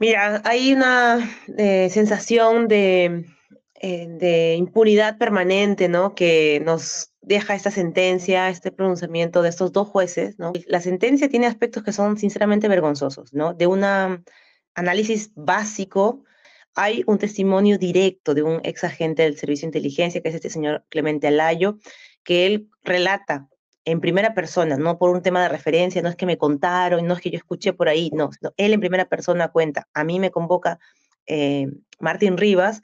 Mira, hay una eh, sensación eh, de, impunidad permanente, ¿no? Que nos deja esta sentencia, este pronunciamiento de estos dos jueces, La sentencia tiene aspectos que son sinceramente vergonzosos, ¿no? De un análisis básico, hay un testimonio directo de un ex agente del Servicio de Inteligencia, que es este señor Clemente Alayo, que él relata en primera persona, no por un tema de referencia, no es que me contaron, no es que yo escuché por ahí, no, él en primera persona cuenta. A mí me convoca eh, Martín Rivas,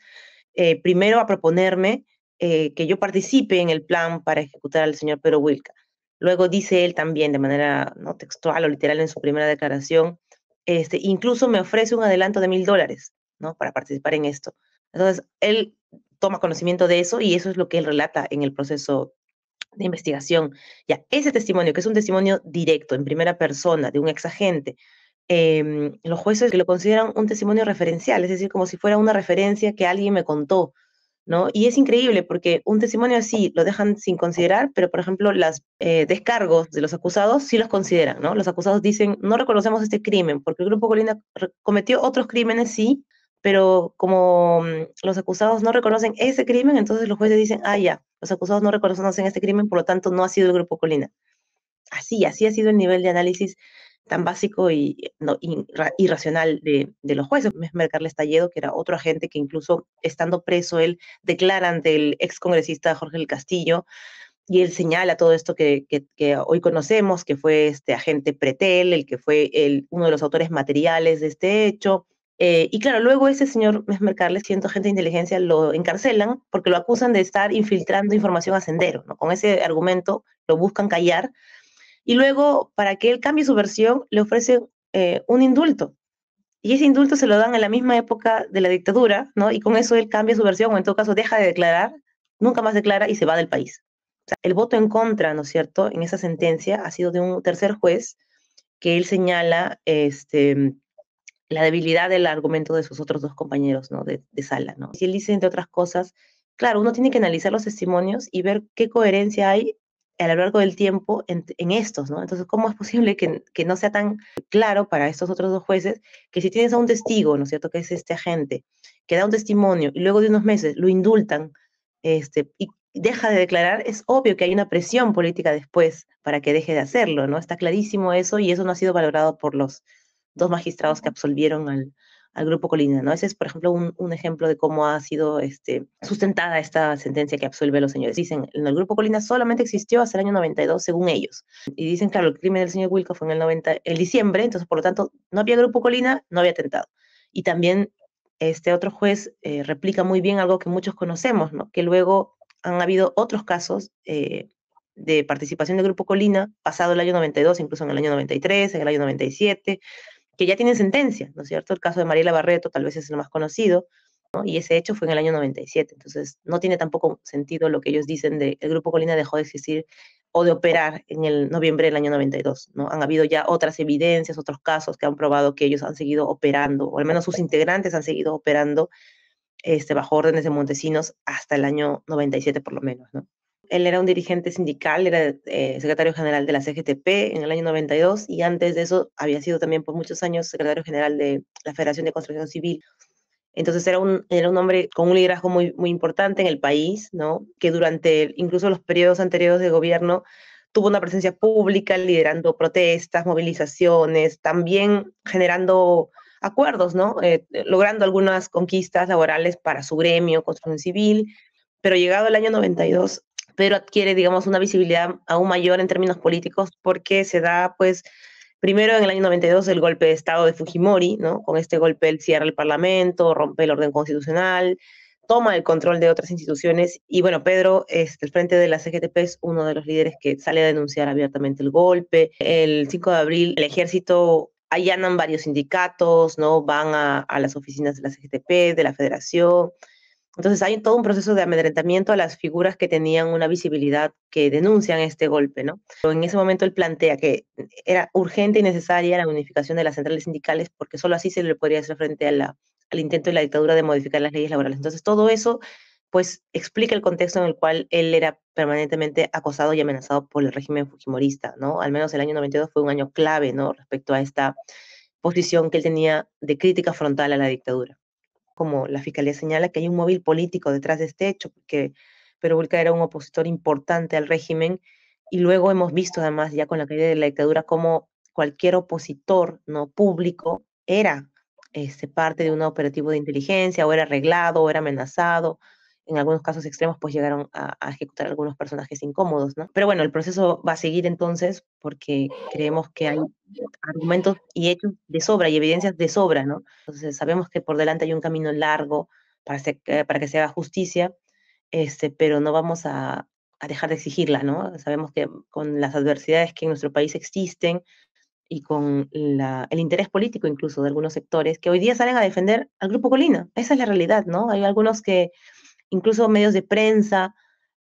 eh, primero a proponerme eh, que yo participe en el plan para ejecutar al señor Pedro Wilca. Luego dice él también, de manera no textual o literal en su primera declaración, este, incluso me ofrece un adelanto de mil dólares ¿no? para participar en esto. Entonces, él toma conocimiento de eso y eso es lo que él relata en el proceso de investigación. Ya, ese testimonio, que es un testimonio directo, en primera persona, de un exagente, eh, em, los jueces que lo consideran un testimonio referencial, es decir, como si fuera una referencia que alguien me contó, ¿no? Y es increíble porque un testimonio así lo dejan sin considerar, pero por ejemplo, los eh, descargos de los acusados sí los consideran, ¿no? Los acusados dicen, no reconocemos este crimen porque el grupo Colina cometió otros crímenes, sí, pero como mm, los acusados no reconocen ese crimen, entonces los jueces dicen, ah, ya, los acusados no reconocen este crimen, por lo tanto no ha sido el grupo Colina. Así, así ha sido el nivel de análisis tan básico y eh, no, irracional de, los jueces. Mercarles Talledo, que era otro agente que incluso estando preso, él declara ante el excongresista Jorge del Castillo y él señala todo esto que, hoy conocemos, que fue este agente Pretel, el que fue el, uno de los autores materiales de este hecho. Eh, y claro, luego ese señor Carles, siendo gente de inteligencia, lo encarcelan porque lo acusan de estar infiltrando información a Sendero. ¿no? Con ese argumento lo buscan callar. Y luego, para que él cambie su versión, le ofrecen eh, un indulto. Y ese indulto se lo dan en la misma época de la dictadura, ¿no? Y con eso él cambia su versión, o en todo caso deja de declarar, nunca más declara y se va del país. O sea, el voto en contra, ¿no es cierto?, en esa sentencia ha sido de un tercer juez que él señala, este, la debilidad del argumento de sus otros dos compañeros ¿no? de, sala. ¿no? Si él dice, entre otras cosas, claro, uno tiene que analizar los testimonios y ver qué coherencia hay a lo largo del tiempo en, estos, ¿no? Entonces, ¿cómo es posible que, que, no sea tan claro para estos otros dos jueces que si tienes a un testigo, ¿no es cierto?, que es este agente, que da un testimonio y luego de unos meses lo indultan este, y deja de declarar, es obvio que hay una presión política después para que deje de hacerlo, ¿no? Está clarísimo eso y eso no ha sido valorado por los dos magistrados que absolvieron al, Grupo Colina, ¿no? Ese es, por ejemplo, un, ejemplo de cómo ha sido este, sustentada esta sentencia que absuelve a los señores. Dicen, el Grupo Colina solamente existió hasta el año 92, según ellos. Y dicen, claro, el crimen del señor Wilco fue en el 90, el diciembre, entonces, por lo tanto, no había Grupo Colina, no había atentado. Y también este otro juez eh, replica muy bien algo que muchos conocemos, ¿no? Que luego han habido otros casos eh, de participación del Grupo Colina, pasado el año 92, incluso en el año 93, en el año 97, que ya tienen sentencia, ¿no es cierto? El caso de Mariela Barreto tal vez es el más conocido, ¿no? y ese hecho fue en el año 97, entonces no tiene tampoco sentido lo que ellos dicen de el Grupo Colina dejó de existir o de operar en el noviembre del año 92, ¿no? Han habido ya otras evidencias, otros casos que han probado que ellos han seguido operando, o al menos sus integrantes han seguido operando este, bajo órdenes de Montesinos hasta el año 97 por lo menos, ¿no? Él era un dirigente sindical, era eh, secretario general de la CGTP en el año 92 y antes de eso había sido también por muchos años secretario general de la Federación de Construcción Civil. Entonces era un, era un hombre con un liderazgo muy, muy importante en el país, ¿no? que durante incluso los periodos anteriores de gobierno tuvo una presencia pública liderando protestas, movilizaciones, también generando acuerdos, ¿no? Eh, logrando algunas conquistas laborales para su gremio, construcción civil, pero llegado el año 92 pero adquiere, digamos, una visibilidad aún mayor en términos políticos porque se da, pues, primero en el año 92 el golpe de Estado de Fujimori, ¿no? Con este golpe él cierra el Parlamento, rompe el orden constitucional, toma el control de otras instituciones y bueno, Pedro, este, el frente de la CGTP es uno de los líderes que sale a denunciar abiertamente el golpe. El 5 de abril el ejército allanan varios sindicatos, ¿no? Van a, a las oficinas de la CGTP, de la Federación, entonces hay todo un proceso de amedrentamiento a las figuras que tenían una visibilidad que denuncian este golpe, ¿no? En ese momento él plantea que era urgente y necesaria la unificación de las centrales sindicales porque solo así se le podría hacer frente a la, al intento de la dictadura de modificar las leyes laborales. Entonces todo eso pues explica el contexto en el cual él era permanentemente acosado y amenazado por el régimen fujimorista, ¿no? Al menos el año 92 fue un año clave, ¿no? Respecto a esta posición que él tenía de crítica frontal a la dictadura como la Fiscalía señala, que hay un móvil político detrás de este hecho, porque Perú era un opositor importante al régimen y luego hemos visto además ya con la caída de la dictadura cómo cualquier opositor no público era este, parte de un operativo de inteligencia o era arreglado o era amenazado en algunos casos extremos, pues llegaron a, ejecutar algunos personajes incómodos, ¿no? Pero bueno, el proceso va a seguir entonces porque creemos que hay argumentos y hechos de sobra y evidencias de sobra, ¿no? Entonces sabemos que por delante hay un camino largo para, eh, para que se haga justicia, este, pero no vamos a, a dejar de exigirla, ¿no? Sabemos que con las adversidades que en nuestro país existen, y con la, el interés político incluso de algunos sectores que hoy día salen a defender al Grupo Colina. Esa es la realidad, ¿no? Hay algunos que incluso medios de prensa,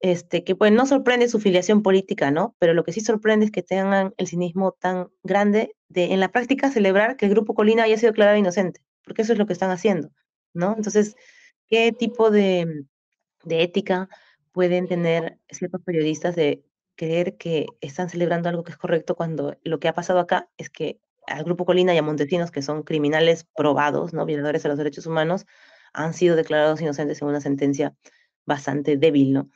este, que pues no sorprende su filiación política, ¿no? Pero lo que sí sorprende es que tengan el cinismo tan grande de en la práctica celebrar que el grupo Colina haya sido declarado inocente, porque eso es lo que están haciendo, ¿no? Entonces, ¿qué tipo de, de ética pueden tener ciertos periodistas de creer que están celebrando algo que es correcto cuando lo que ha pasado acá es que al grupo Colina y a Montesinos, que son criminales probados, ¿no? Violadores de los derechos humanos, han sido declarados inocentes en una sentencia bastante débil, ¿no?